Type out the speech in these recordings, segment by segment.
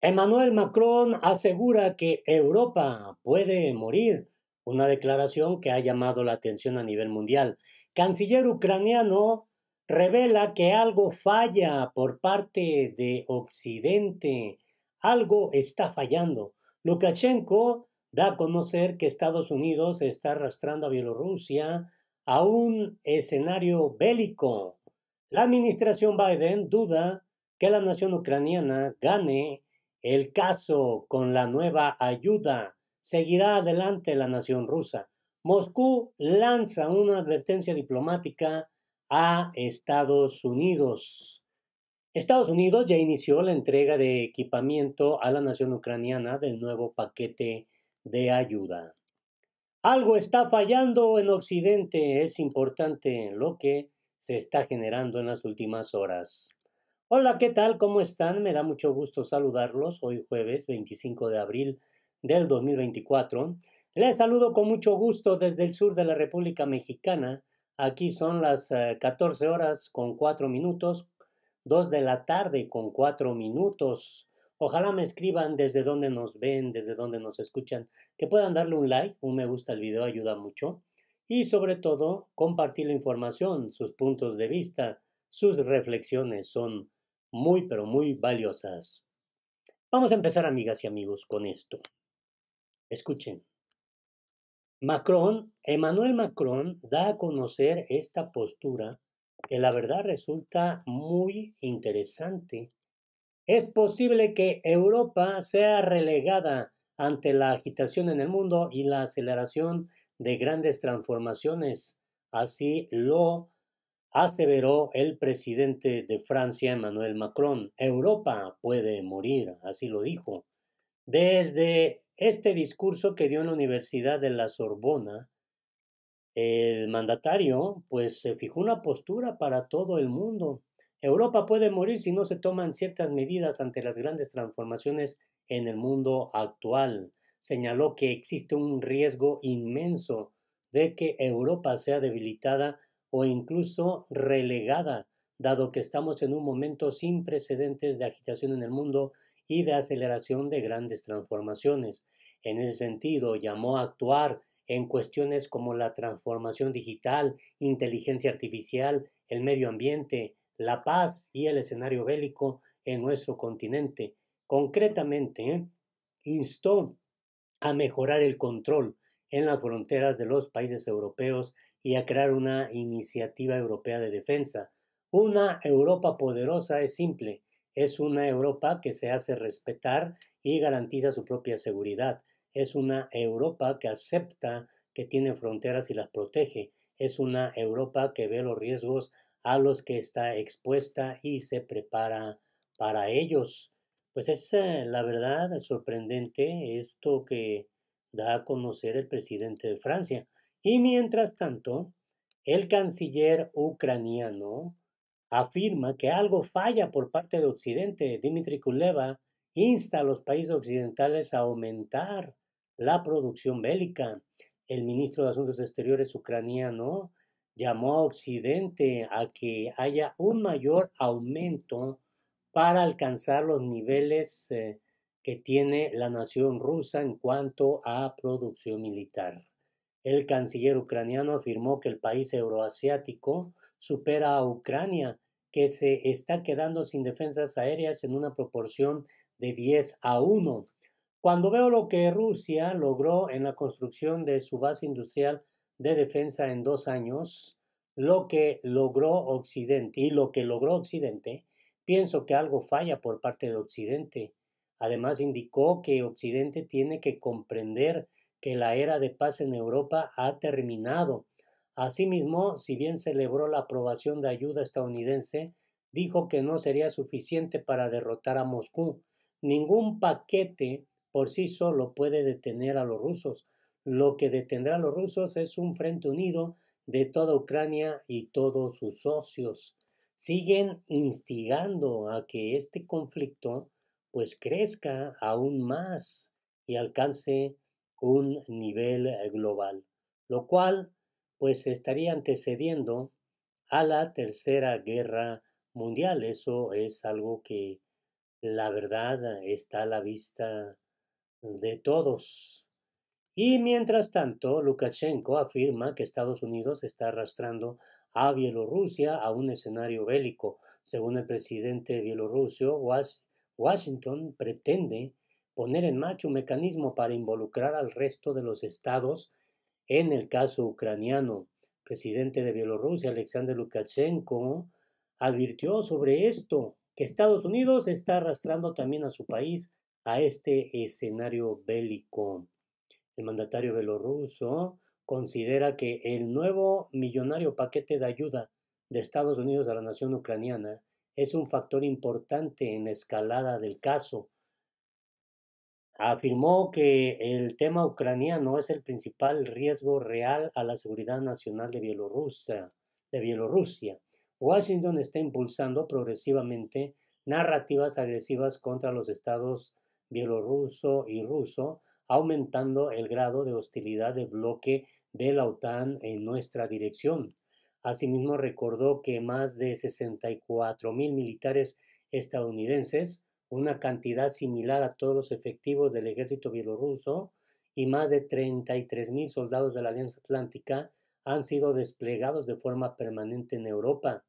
Emmanuel Macron asegura que Europa puede morir, una declaración que ha llamado la atención a nivel mundial. Canciller ucraniano revela que algo falla por parte de Occidente, algo está fallando. Lukashenko da a conocer que Estados Unidos está arrastrando a Bielorrusia a un escenario bélico. La administración Biden duda que la nación ucraniana gane el caso con la nueva ayuda seguirá adelante la nación rusa. Moscú lanza una advertencia diplomática a Estados Unidos. Estados Unidos ya inició la entrega de equipamiento a la nación ucraniana del nuevo paquete de ayuda. Algo está fallando en Occidente. Es importante lo que se está generando en las últimas horas. Hola, ¿qué tal? ¿Cómo están? Me da mucho gusto saludarlos hoy jueves 25 de abril del 2024. Les saludo con mucho gusto desde el sur de la República Mexicana. Aquí son las 14 eh, horas con 4 minutos, 2 de la tarde con 4 minutos. Ojalá me escriban desde dónde nos ven, desde dónde nos escuchan, que puedan darle un like, un me gusta al video ayuda mucho y sobre todo compartir la información, sus puntos de vista, sus reflexiones son muy, pero muy valiosas. Vamos a empezar, amigas y amigos, con esto. Escuchen. Macron, Emmanuel Macron, da a conocer esta postura que la verdad resulta muy interesante. Es posible que Europa sea relegada ante la agitación en el mundo y la aceleración de grandes transformaciones. Así lo aseveró el presidente de Francia, Emmanuel Macron. Europa puede morir, así lo dijo. Desde este discurso que dio en la Universidad de la Sorbona, el mandatario pues se fijó una postura para todo el mundo. Europa puede morir si no se toman ciertas medidas ante las grandes transformaciones en el mundo actual. Señaló que existe un riesgo inmenso de que Europa sea debilitada o incluso relegada, dado que estamos en un momento sin precedentes de agitación en el mundo y de aceleración de grandes transformaciones. En ese sentido, llamó a actuar en cuestiones como la transformación digital, inteligencia artificial, el medio ambiente, la paz y el escenario bélico en nuestro continente. Concretamente, instó a mejorar el control en las fronteras de los países europeos y a crear una iniciativa europea de defensa. Una Europa poderosa es simple, es una Europa que se hace respetar y garantiza su propia seguridad, es una Europa que acepta que tiene fronteras y las protege, es una Europa que ve los riesgos a los que está expuesta y se prepara para ellos. Pues es eh, la verdad sorprendente esto que da a conocer el presidente de Francia. Y mientras tanto, el canciller ucraniano afirma que algo falla por parte de Occidente. Dmitry Kuleva insta a los países occidentales a aumentar la producción bélica. El ministro de Asuntos Exteriores ucraniano llamó a Occidente a que haya un mayor aumento para alcanzar los niveles eh, que tiene la nación rusa en cuanto a producción militar. El canciller ucraniano afirmó que el país euroasiático supera a Ucrania, que se está quedando sin defensas aéreas en una proporción de 10 a 1. Cuando veo lo que Rusia logró en la construcción de su base industrial de defensa en dos años, lo que logró Occidente y lo que logró Occidente, pienso que algo falla por parte de Occidente. Además, indicó que Occidente tiene que comprender que la era de paz en Europa ha terminado. Asimismo, si bien celebró la aprobación de ayuda estadounidense, dijo que no sería suficiente para derrotar a Moscú. Ningún paquete por sí solo puede detener a los rusos. Lo que detendrá a los rusos es un frente unido de toda Ucrania y todos sus socios. Siguen instigando a que este conflicto pues crezca aún más y alcance un nivel eh, global, lo cual pues estaría antecediendo a la Tercera Guerra Mundial. Eso es algo que la verdad está a la vista de todos. Y mientras tanto, Lukashenko afirma que Estados Unidos está arrastrando a Bielorrusia a un escenario bélico. Según el presidente bielorruso, Washington pretende poner en marcha un mecanismo para involucrar al resto de los estados en el caso ucraniano. El presidente de Bielorrusia, Alexander Lukashenko, advirtió sobre esto, que Estados Unidos está arrastrando también a su país a este escenario bélico. El mandatario bielorruso considera que el nuevo millonario paquete de ayuda de Estados Unidos a la nación ucraniana es un factor importante en la escalada del caso afirmó que el tema ucraniano es el principal riesgo real a la seguridad nacional de Bielorrusia. De Bielorrusia. Washington está impulsando progresivamente narrativas agresivas contra los estados bielorruso y ruso, aumentando el grado de hostilidad de bloque de la OTAN en nuestra dirección. Asimismo, recordó que más de 64 mil militares estadounidenses una cantidad similar a todos los efectivos del ejército bielorruso y más de mil soldados de la Alianza Atlántica han sido desplegados de forma permanente en Europa.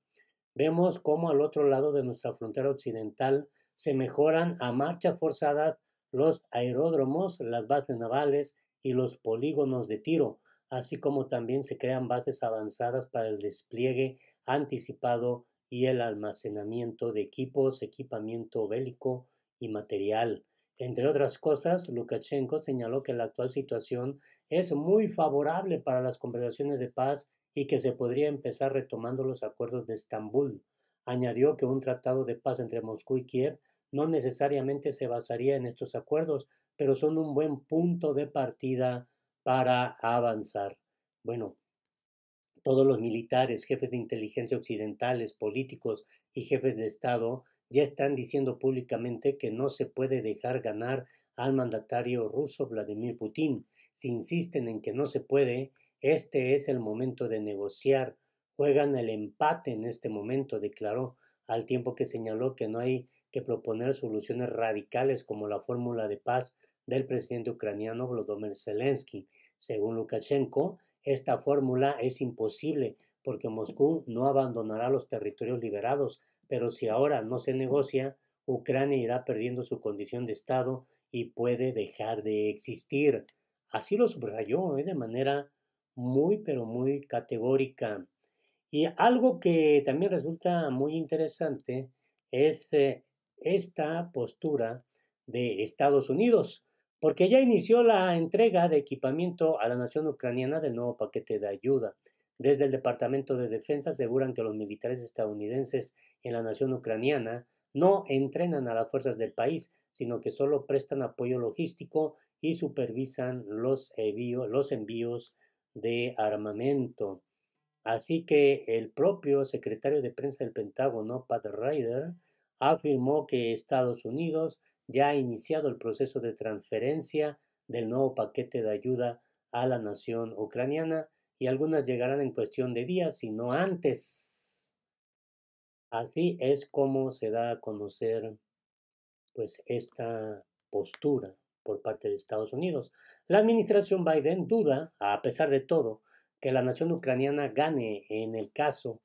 Vemos cómo al otro lado de nuestra frontera occidental se mejoran a marcha forzadas los aeródromos, las bases navales y los polígonos de tiro, así como también se crean bases avanzadas para el despliegue anticipado y el almacenamiento de equipos, equipamiento bélico y material. Entre otras cosas, Lukashenko señaló que la actual situación es muy favorable para las conversaciones de paz y que se podría empezar retomando los acuerdos de Estambul. Añadió que un tratado de paz entre Moscú y Kiev no necesariamente se basaría en estos acuerdos, pero son un buen punto de partida para avanzar. Bueno, todos los militares, jefes de inteligencia occidentales, políticos y jefes de Estado ya están diciendo públicamente que no se puede dejar ganar al mandatario ruso Vladimir Putin. Si insisten en que no se puede, este es el momento de negociar. Juegan el empate en este momento, declaró, al tiempo que señaló que no hay que proponer soluciones radicales como la fórmula de paz del presidente ucraniano Volodymyr Zelensky. Según Lukashenko, esta fórmula es imposible porque Moscú no abandonará los territorios liberados, pero si ahora no se negocia, Ucrania irá perdiendo su condición de Estado y puede dejar de existir. Así lo subrayó ¿eh? de manera muy, pero muy categórica. Y algo que también resulta muy interesante es eh, esta postura de Estados Unidos porque ya inició la entrega de equipamiento a la nación ucraniana del nuevo paquete de ayuda. Desde el Departamento de Defensa aseguran que los militares estadounidenses en la nación ucraniana no entrenan a las fuerzas del país, sino que solo prestan apoyo logístico y supervisan los, envíos, de armamento. Así que el propio secretario de prensa del Pentágono, Pat Ryder, afirmó que Estados Unidos ya ha iniciado el proceso de transferencia del nuevo paquete de ayuda a la nación ucraniana y algunas llegarán en cuestión de días, si no antes. Así es como se da a conocer pues esta postura por parte de Estados Unidos. La administración Biden duda, a pesar de todo, que la nación ucraniana gane en el caso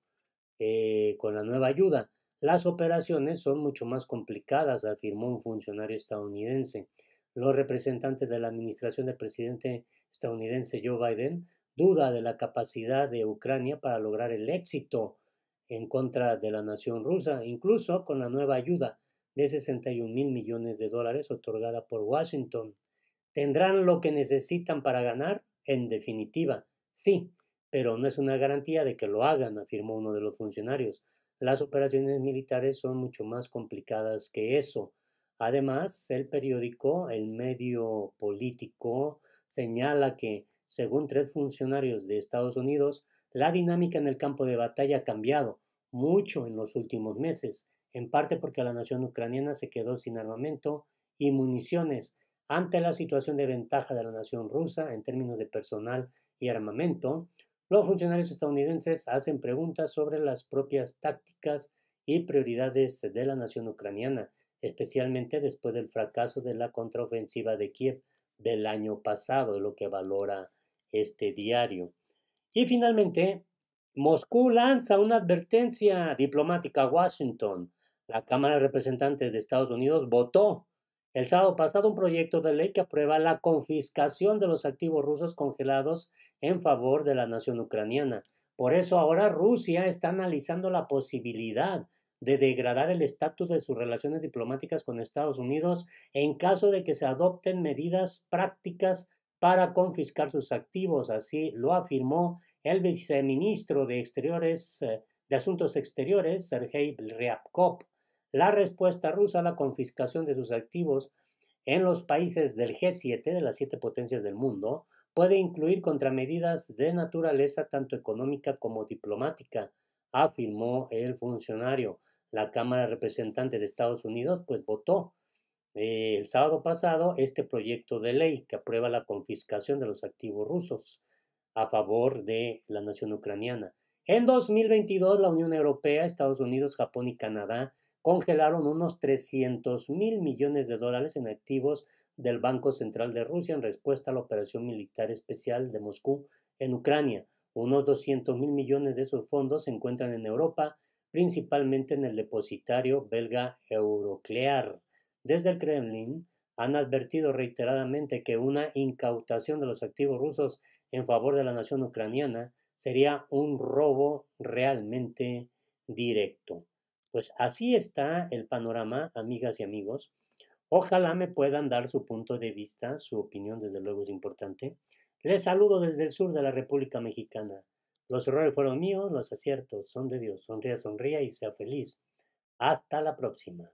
eh, con la nueva ayuda. Las operaciones son mucho más complicadas, afirmó un funcionario estadounidense. Los representantes de la administración del presidente estadounidense Joe Biden duda de la capacidad de Ucrania para lograr el éxito en contra de la nación rusa, incluso con la nueva ayuda de 61 mil millones de dólares otorgada por Washington. ¿Tendrán lo que necesitan para ganar? En definitiva, sí, pero no es una garantía de que lo hagan, afirmó uno de los funcionarios las operaciones militares son mucho más complicadas que eso. Además, el periódico, el medio político, señala que, según tres funcionarios de Estados Unidos, la dinámica en el campo de batalla ha cambiado mucho en los últimos meses, en parte porque la nación ucraniana se quedó sin armamento y municiones ante la situación de ventaja de la nación rusa en términos de personal y armamento, los funcionarios estadounidenses hacen preguntas sobre las propias tácticas y prioridades de la nación ucraniana, especialmente después del fracaso de la contraofensiva de Kiev del año pasado, lo que valora este diario. Y finalmente, Moscú lanza una advertencia diplomática a Washington. La Cámara de Representantes de Estados Unidos votó el sábado pasado, un proyecto de ley que aprueba la confiscación de los activos rusos congelados en favor de la nación ucraniana. Por eso ahora Rusia está analizando la posibilidad de degradar el estatus de sus relaciones diplomáticas con Estados Unidos en caso de que se adopten medidas prácticas para confiscar sus activos. Así lo afirmó el viceministro de Exteriores, eh, de Asuntos Exteriores, Sergei Ryabkov la respuesta rusa a la confiscación de sus activos en los países del G7, de las siete potencias del mundo, puede incluir contramedidas de naturaleza tanto económica como diplomática, afirmó el funcionario. La Cámara de Representantes de Estados Unidos pues votó eh, el sábado pasado este proyecto de ley que aprueba la confiscación de los activos rusos a favor de la nación ucraniana. En 2022 la Unión Europea, Estados Unidos, Japón y Canadá congelaron unos 300 mil millones de dólares en activos del Banco Central de Rusia en respuesta a la operación militar especial de Moscú en Ucrania. Unos 200 mil millones de esos fondos se encuentran en Europa, principalmente en el depositario belga Euroclear. Desde el Kremlin han advertido reiteradamente que una incautación de los activos rusos en favor de la nación ucraniana sería un robo realmente directo. Pues así está el panorama, amigas y amigos. Ojalá me puedan dar su punto de vista, su opinión desde luego es importante. Les saludo desde el sur de la República Mexicana. Los errores fueron míos, los aciertos son de Dios. Sonría, sonría y sea feliz. Hasta la próxima.